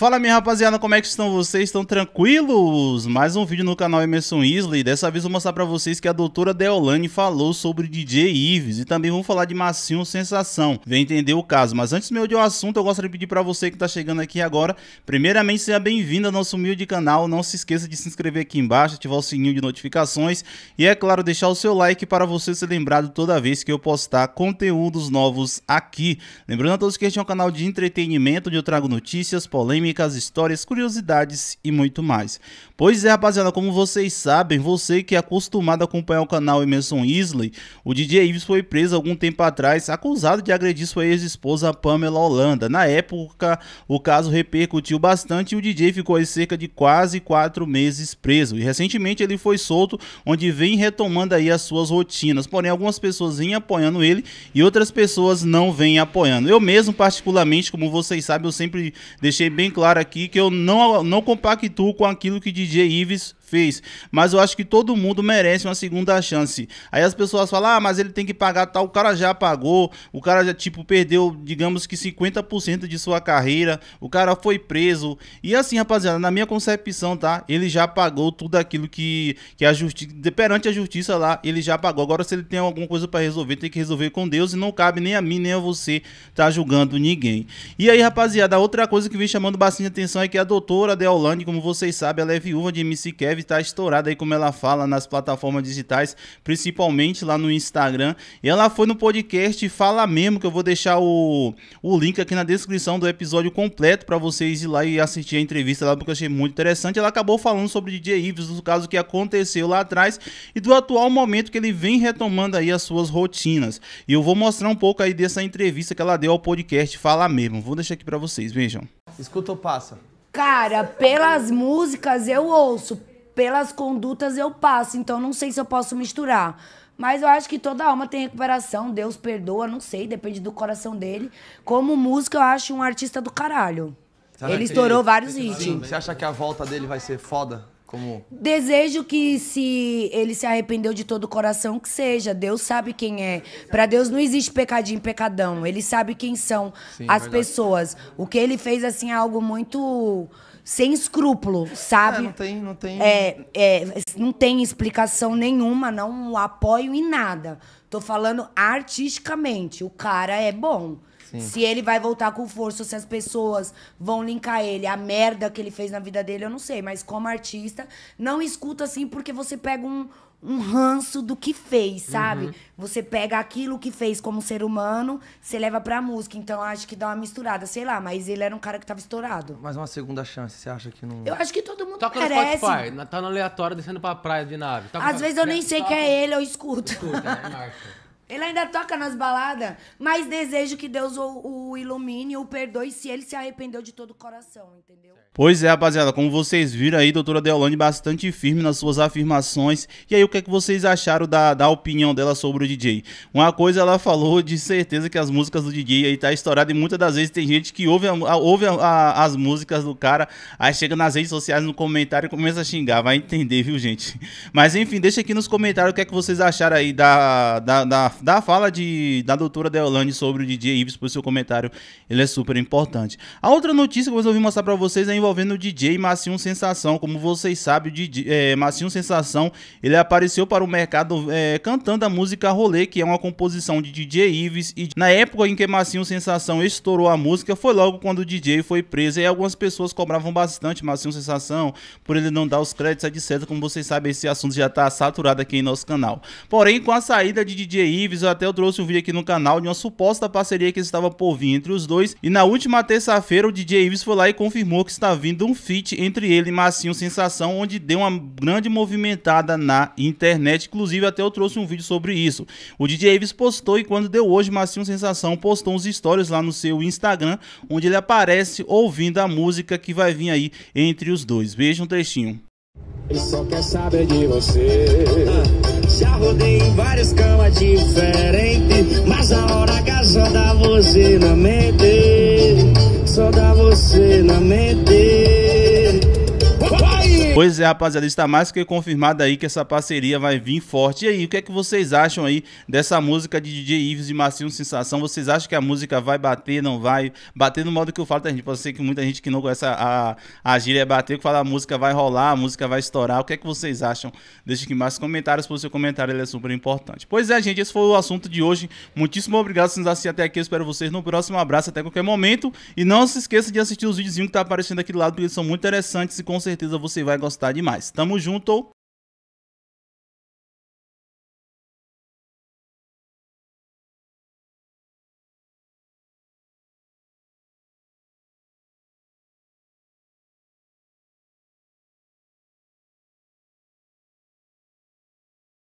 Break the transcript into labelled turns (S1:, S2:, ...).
S1: Fala minha rapaziada, como é que estão vocês? Estão tranquilos? Mais um vídeo no canal Emerson Isley. Dessa vez vou mostrar pra vocês que a doutora Deolane falou sobre DJ Ives e também vamos falar de Massinho Sensação. Vem entender o caso, mas antes meu de o assunto, eu gostaria de pedir pra você que tá chegando aqui agora, primeiramente seja bem-vindo ao nosso humilde canal. Não se esqueça de se inscrever aqui embaixo, ativar o sininho de notificações e é claro, deixar o seu like para você ser lembrado toda vez que eu postar conteúdos novos aqui. Lembrando a todos que este é um canal de entretenimento onde eu trago notícias, polêmicas polêmicas, histórias, curiosidades e muito mais. Pois é, rapaziada, como vocês sabem, você que é acostumado a acompanhar o canal Emerson Isley, o DJ Ives foi preso algum tempo atrás, acusado de agredir sua ex-esposa Pamela Holanda. Na época, o caso repercutiu bastante e o DJ ficou aí cerca de quase 4 meses preso. E recentemente ele foi solto, onde vem retomando aí as suas rotinas. Porém, algumas pessoas vêm apoiando ele e outras pessoas não vêm apoiando. Eu mesmo, particularmente, como vocês sabem, eu sempre deixei bem claro claro aqui que eu não, não compactuo com aquilo que DJ Ives fez, mas eu acho que todo mundo merece uma segunda chance. Aí as pessoas falam, ah, mas ele tem que pagar tal, o cara já pagou, o cara já, tipo, perdeu, digamos que 50% de sua carreira, o cara foi preso. E assim, rapaziada, na minha concepção, tá? Ele já pagou tudo aquilo que, que a justiça, perante a justiça lá, ele já pagou. Agora, se ele tem alguma coisa para resolver, tem que resolver com Deus e não cabe nem a mim, nem a você tá julgando ninguém. E aí, rapaziada, outra coisa que vem chamando bastante atenção é que a doutora Deolane, como vocês sabem, ela é viúva de MC Kevin deve estar tá estourada aí, como ela fala, nas plataformas digitais, principalmente lá no Instagram. E ela foi no podcast Fala Mesmo, que eu vou deixar o, o link aqui na descrição do episódio completo para vocês ir lá e assistir a entrevista lá, porque eu achei muito interessante. Ela acabou falando sobre DJ Ives, do caso que aconteceu lá atrás e do atual momento que ele vem retomando aí as suas rotinas. E eu vou mostrar um pouco aí dessa entrevista que ela deu ao podcast Fala Mesmo. Vou deixar aqui para vocês, vejam. Escuta ou passa?
S2: Cara, pelas músicas eu ouço, pelas condutas eu passo, então não sei se eu posso misturar. Mas eu acho que toda alma tem recuperação, Deus perdoa, não sei, depende do coração dele. Como música, eu acho um artista do caralho.
S1: Será ele estourou ele, vários itens você
S2: acha que a volta dele vai ser foda? Como... Desejo que se ele se arrependeu de todo o coração, que seja. Deus sabe quem é. Para Deus não existe pecadinho, pecadão. Ele sabe quem são Sim, as verdade. pessoas. O que ele fez, assim, é algo muito sem escrúpulo, sabe? É, não tem, não tem. É, é, não tem explicação nenhuma, não apoio em nada. Tô falando artisticamente. O cara é bom. Se ele vai voltar com força, se as pessoas vão linkar ele, a merda que ele fez na vida dele, eu não sei. Mas como artista, não escuta assim porque você pega um, um ranço do que fez, sabe? Uhum. Você pega aquilo que fez como ser humano, você leva pra música. Então acho que dá uma misturada, sei lá, mas ele era um cara que tava estourado. Mas uma
S1: segunda chance, você acha que não. Eu acho
S2: que todo mundo Toca merece. Toca no
S1: Spotify, tá no aleatório descendo pra praia de nave. Toca Às vezes eu nem sei que é ele,
S2: eu escuto. Escuta, né, ele ainda toca nas baladas, mas desejo que Deus o, o ilumine, o perdoe se ele se arrependeu de todo o coração,
S1: entendeu? Pois é, rapaziada, como vocês viram aí, doutora Deolane bastante firme nas suas afirmações. E aí, o que é que vocês acharam da, da opinião dela sobre o DJ? Uma coisa ela falou de certeza que as músicas do DJ aí tá estourada e muitas das vezes tem gente que ouve, a, ouve a, a, as músicas do cara, aí chega nas redes sociais no comentário e começa a xingar, vai entender, viu, gente? Mas enfim, deixa aqui nos comentários o que é que vocês acharam aí da, da, da da fala de, da doutora Deolane sobre o DJ Ives por seu comentário, ele é super importante. A outra notícia que eu resolvi mostrar para vocês é envolvendo o DJ Massinho Sensação. Como vocês sabem, o DJ é, Sensação, ele apareceu para o mercado é, cantando a música Rolê, que é uma composição de DJ Ives. E na época em que Massinho Sensação estourou a música, foi logo quando o DJ foi preso. E algumas pessoas cobravam bastante Massinho Sensação por ele não dar os créditos, etc. Como vocês sabem, esse assunto já está saturado aqui em nosso canal. Porém, com a saída de DJ Ives, eu até eu trouxe um vídeo aqui no canal de uma suposta parceria que estava por vir entre os dois. E na última terça-feira, o DJ Ives foi lá e confirmou que está vindo um feat entre ele e Massinho Sensação, onde deu uma grande movimentada na internet. Inclusive, até eu trouxe um vídeo sobre isso. O DJ Ives postou e quando deu hoje, Massinho Sensação postou uns stories lá no seu Instagram, onde ele aparece ouvindo a música que vai vir aí entre os dois. Veja um trechinho. Ele só quer saber de você.
S2: Já rodei em várias camas diferentes, mas a hora H só dá você na mente, só dá você na mente.
S1: Pois é, rapaziada, está mais que confirmado aí que essa parceria vai vir forte. E aí, o que é que vocês acham aí dessa música de DJ Ives e Marcinho Sensação? Vocês acham que a música vai bater, não vai? Bater no modo que eu falo, tá, gente? Pode ser que muita gente que não conhece a, a, a gíria é bater, que fala a música vai rolar, a música vai estourar. O que é que vocês acham? Deixe aqui mais comentários, porque o seu comentário ele é super importante. Pois é, gente, esse foi o assunto de hoje. Muitíssimo obrigado por nos assistir até aqui. Eu espero vocês no próximo abraço, até qualquer momento. E não se esqueça de assistir os videozinhos que tá aparecendo aqui do lado, porque eles são muito interessantes e com certeza você vai gostar velocidade demais. Tamo junto.